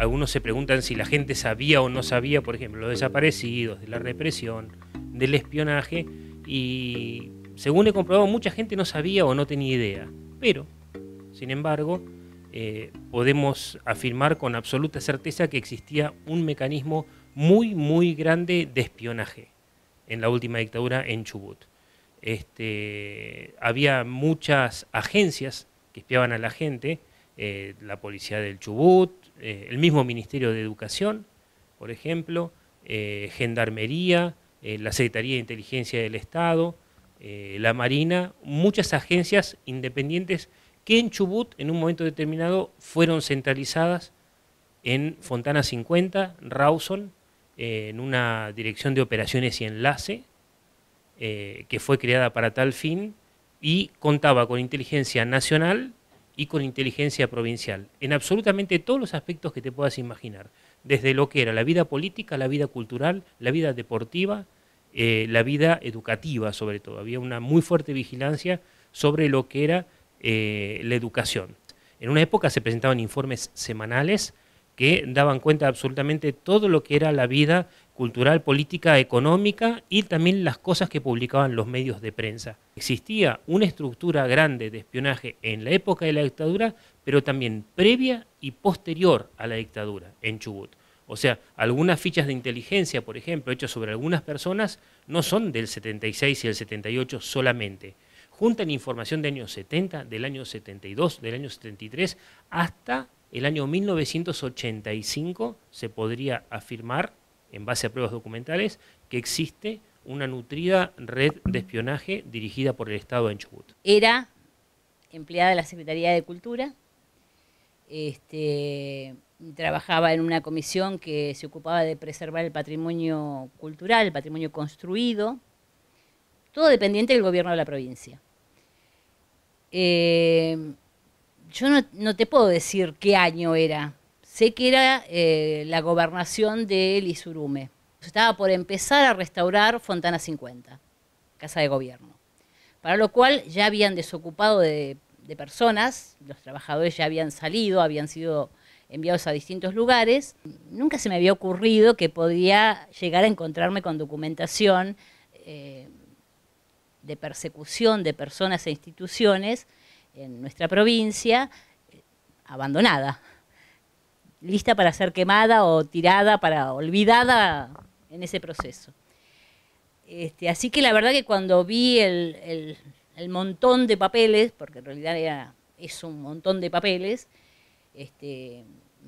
algunos se preguntan si la gente sabía o no sabía, por ejemplo, los desaparecidos, de la represión, del espionaje, y según he comprobado, mucha gente no sabía o no tenía idea. Pero, sin embargo, eh, podemos afirmar con absoluta certeza que existía un mecanismo muy, muy grande de espionaje en la última dictadura en Chubut. Este, había muchas agencias que espiaban a la gente, eh, la policía del Chubut, eh, el mismo Ministerio de Educación, por ejemplo, eh, Gendarmería, eh, la Secretaría de Inteligencia del Estado, la Marina, muchas agencias independientes que en Chubut en un momento determinado fueron centralizadas en Fontana 50, Rawson, en una dirección de operaciones y enlace que fue creada para tal fin y contaba con inteligencia nacional y con inteligencia provincial, en absolutamente todos los aspectos que te puedas imaginar, desde lo que era la vida política, la vida cultural, la vida deportiva, eh, la vida educativa sobre todo. Había una muy fuerte vigilancia sobre lo que era eh, la educación. En una época se presentaban informes semanales que daban cuenta absolutamente todo lo que era la vida cultural, política, económica y también las cosas que publicaban los medios de prensa. Existía una estructura grande de espionaje en la época de la dictadura, pero también previa y posterior a la dictadura en Chubut. O sea, algunas fichas de inteligencia, por ejemplo, hechas sobre algunas personas, no son del 76 y el 78 solamente. Juntan información del año 70, del año 72, del año 73, hasta el año 1985 se podría afirmar en base a pruebas documentales, que existe una nutrida red de espionaje dirigida por el Estado en Chubut. Era empleada de la Secretaría de Cultura, este, trabajaba en una comisión que se ocupaba de preservar el patrimonio cultural, el patrimonio construido, todo dependiente del gobierno de la provincia. Eh, yo no, te puedo decir qué año era, Sé que era eh, la gobernación de Isurume. Estaba por empezar a restaurar Fontana 50, casa de gobierno. Para lo cual ya habían desocupado de, personas, los trabajadores ya habían salido, habían sido enviados a distintos lugares. Nunca se me había ocurrido que podía llegar a encontrarme con documentación eh, de persecución de personas e instituciones en nuestra provincia eh, abandonada lista para ser quemada o tirada, para olvidada en ese proceso. Este, así que la verdad que cuando vi el, montón de papeles, porque en realidad es un montón de papeles, este,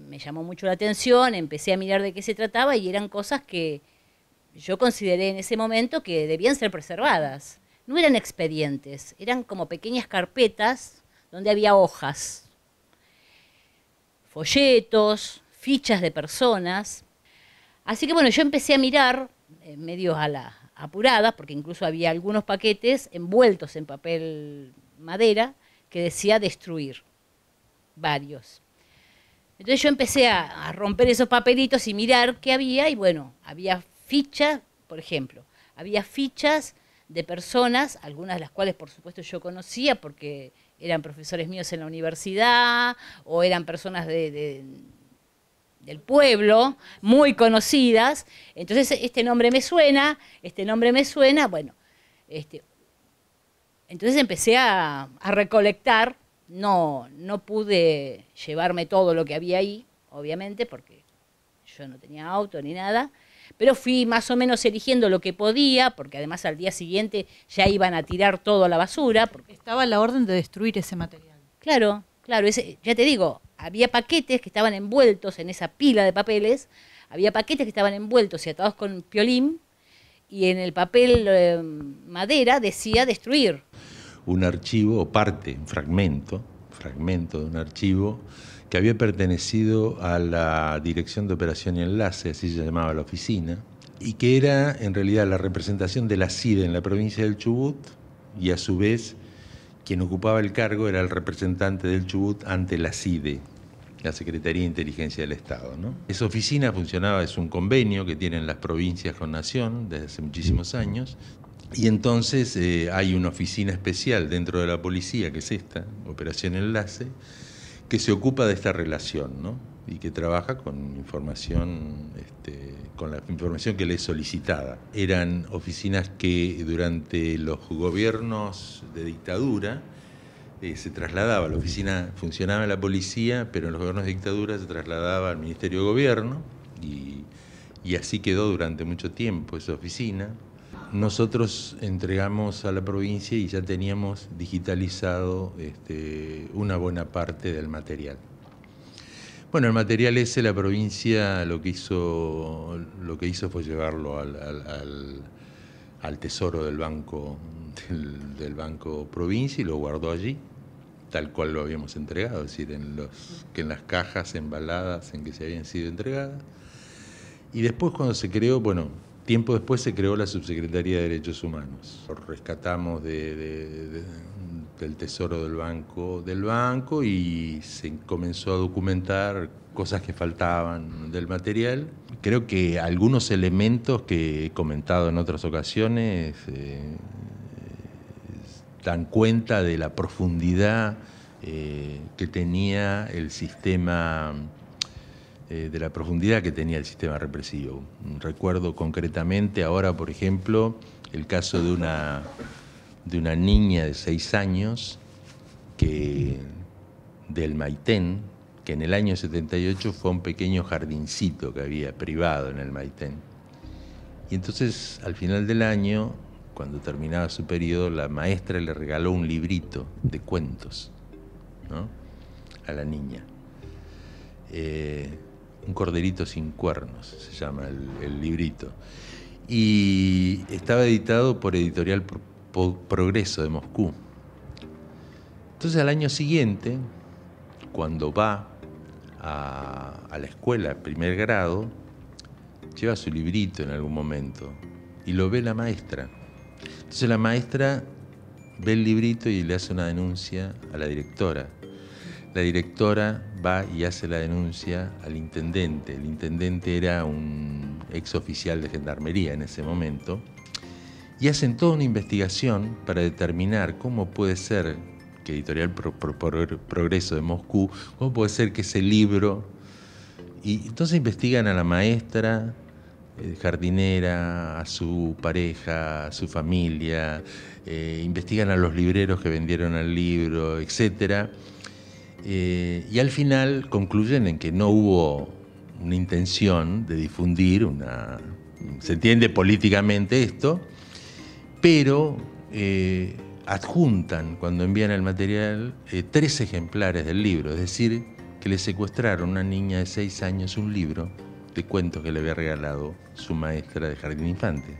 me llamó mucho la atención, empecé a mirar de qué se trataba y eran cosas que yo consideré en ese momento que debían ser preservadas. No eran expedientes, eran como pequeñas carpetas donde había hojas folletos, fichas de personas. Así que bueno, yo empecé a mirar, medio eh, medios a la apurada, porque incluso había algunos paquetes envueltos en papel madera que decía destruir, varios. Entonces yo empecé a, a romper esos papelitos y mirar qué había, y bueno, había fichas, por ejemplo, había fichas de personas, algunas de las cuales por supuesto yo conocía porque eran profesores míos en la universidad o eran personas del pueblo, muy conocidas. Entonces, este nombre me suena, este nombre me suena, bueno. Este, entonces empecé a, a recolectar, no, no pude llevarme todo lo que había ahí, obviamente, porque yo no tenía auto ni nada, pero fui más o menos eligiendo lo que podía, porque además al día siguiente ya iban a tirar todo a la basura. Porque... Estaba la orden de destruir ese material. Claro, claro, ya te digo, había paquetes que estaban envueltos en esa pila de papeles, había paquetes que estaban envueltos y atados con piolín, y en el papel em, madera decía destruir. Un archivo, o parte, un fragmento, fragmento de un archivo que había pertenecido a la Dirección de Operación y Enlace, así se llamaba la oficina, y que era en realidad la representación de la CIDE en la provincia del Chubut y a su vez quien ocupaba el cargo era el representante del Chubut ante la CIDE, la Secretaría de Inteligencia del Estado. ¿no? Esa oficina funcionaba, es un convenio que tienen las provincias con Nación desde hace muchísimos años, y entonces eh, hay una oficina especial dentro de la policía, que es esta, Operación Enlace, que se ocupa de esta relación, ¿no? y que trabaja con información, este, con la información que le es solicitada. Eran oficinas que durante los gobiernos de dictadura eh, se trasladaba, la oficina funcionaba en la policía, pero en los gobiernos de dictadura se trasladaba al Ministerio de Gobierno y así quedó durante mucho tiempo esa oficina. Nosotros entregamos a la provincia y ya teníamos digitalizado este, una buena parte del material. Bueno, el material ese la provincia lo que hizo, lo que hizo fue llevarlo al, tesoro del banco, banco provincia y lo guardó allí, tal cual lo habíamos entregado, es decir, en los, que en las cajas embaladas en que se habían sido entregadas. Y después cuando se creó, bueno, Tiempo después se creó la Subsecretaría de Derechos Humanos. rescatamos del tesoro del banco, del banco y se comenzó a documentar cosas que faltaban del material. Creo que algunos elementos que he comentado en otras ocasiones eh, dan cuenta de la profundidad eh, que tenía el sistema eh, de la profundidad que tenía el sistema represivo. Recuerdo concretamente ahora, por ejemplo, el caso de una, de una niña de seis años que, del Maitén, que en el año 78 fue un pequeño jardincito que había privado en el Maitén. Y entonces, al final del año, cuando terminaba su periodo, la maestra le regaló un librito de cuentos a la niña. Eh, un corderito sin cuernos, se llama el, librito. Y estaba editado por Editorial Progreso de Moscú. Entonces al año siguiente, cuando va a, a la escuela, primer grado, lleva su librito en algún momento y lo ve la maestra. Entonces la maestra ve el librito y le hace una denuncia a la directora la directora va y hace la denuncia al intendente. El intendente era un ex oficial de gendarmería en ese momento. Y hacen toda una investigación para determinar cómo puede ser que Editorial Progreso de Moscú, cómo puede ser que ese libro... Y entonces investigan a la maestra, eh, jardinera, a su pareja, a su familia, eh, investigan a los libreros que vendieron el libro, etcétera eh, y al final concluyen en que no hubo una intención de difundir Se entiende políticamente esto, pero eh, adjuntan cuando envían el material eh, tres ejemplares del libro, es decir, que le secuestraron a una niña de seis años un libro de cuentos que le había regalado su maestra de jardín infante.